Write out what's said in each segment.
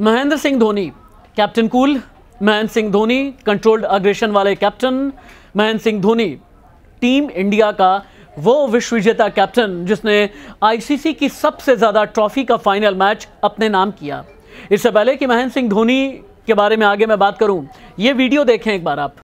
Mahendra Singh Dhoni captain cool Mahendra Singh Dhoni controlled aggression वाले captain Mahendra Singh Dhoni team India का वो विश्व विजेता कैप्टन जिसने आईसीसी की सबसे ज़्यादा ट्रॉफी का फाइनल मैच अपने नाम किया इससे पहले कि महेंद्र सिंह धोनी के बारे में आगे मैं बात करूं ये वीडियो देखें एक बार आप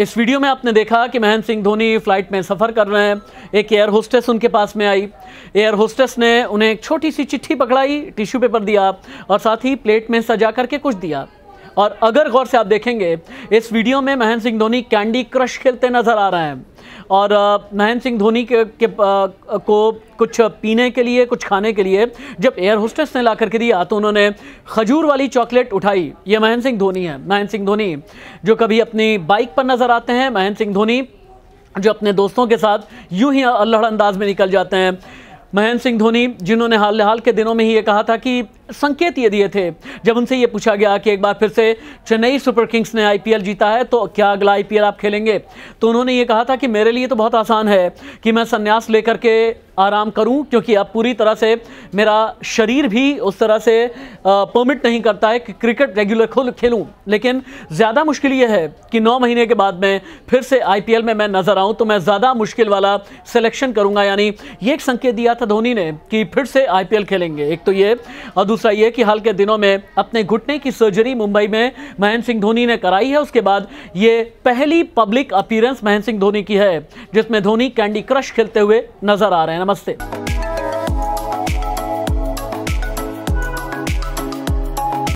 इस वीडियो में आपने देखा कि महेंद्र सिंह धोनी फ्लाइट में सफ़र कर रहे हैं एक एयर होस्टेस उनके पास में आई एयर होस्टेस ने उन्हें एक छोटी सी चिट्ठी पकड़ाई टिश्यू पेपर दिया और साथ ही प्लेट में सजा करके कुछ दिया और अगर गौर से आप देखेंगे इस वीडियो में महेंद्र सिंह धोनी कैंडी क्रश खेलते नज़र आ रहे हैं और महेंद्र सिंह धोनी के, के आ, को कुछ पीने के लिए कुछ खाने के लिए जब एयर होस्टेस ने ला करके दिया तो उन्होंने खजूर वाली चॉकलेट उठाई ये महेंद्र सिंह धोनी है महेंद्र सिंह धोनी जो कभी अपनी बाइक पर नज़र आते हैं महेंद्र सिंह धोनी जो अपने दोस्तों के साथ यूं ही अल्लाह अंदाज में निकल जाते हैं महेंद्र सिंह धोनी जिन्होंने हाल हाल के दिनों में ही ये कहा था कि संकेत ये दिए थे जब उनसे ये पूछा गया कि एक बार फिर से चेन्नई सुपर किंग्स ने आईपीएल जीता है तो क्या अगला आईपीएल आप खेलेंगे तो उन्होंने ये कहा था कि मेरे लिए तो बहुत आसान है कि मैं संन्यास लेकर के आराम करूं क्योंकि अब पूरी तरह से मेरा शरीर भी उस तरह से परमिट नहीं करता है कि क्रिकेट रेगुलर खुल खेलूँ लेकिन ज़्यादा मुश्किल ये है कि नौ महीने के बाद में फिर से आई में मैं नज़र आऊँ तो मैं ज़्यादा मुश्किल वाला सिलेक्शन करूँगा यानी ये एक संकेत दिया था धोनी ने कि फिर से आई खेलेंगे एक तो ये और दूसरा यह कि हाल के दिनों में अपने घुटने की सर्जरी मुंबई में महेंद्र सिंह धोनी ने कराई है उसके बाद यह पहली पब्लिक अपीयरेंस महेंद्र सिंह धोनी की है जिसमें धोनी कैंडी क्रश खेलते हुए नजर आ रहे हैं नमस्ते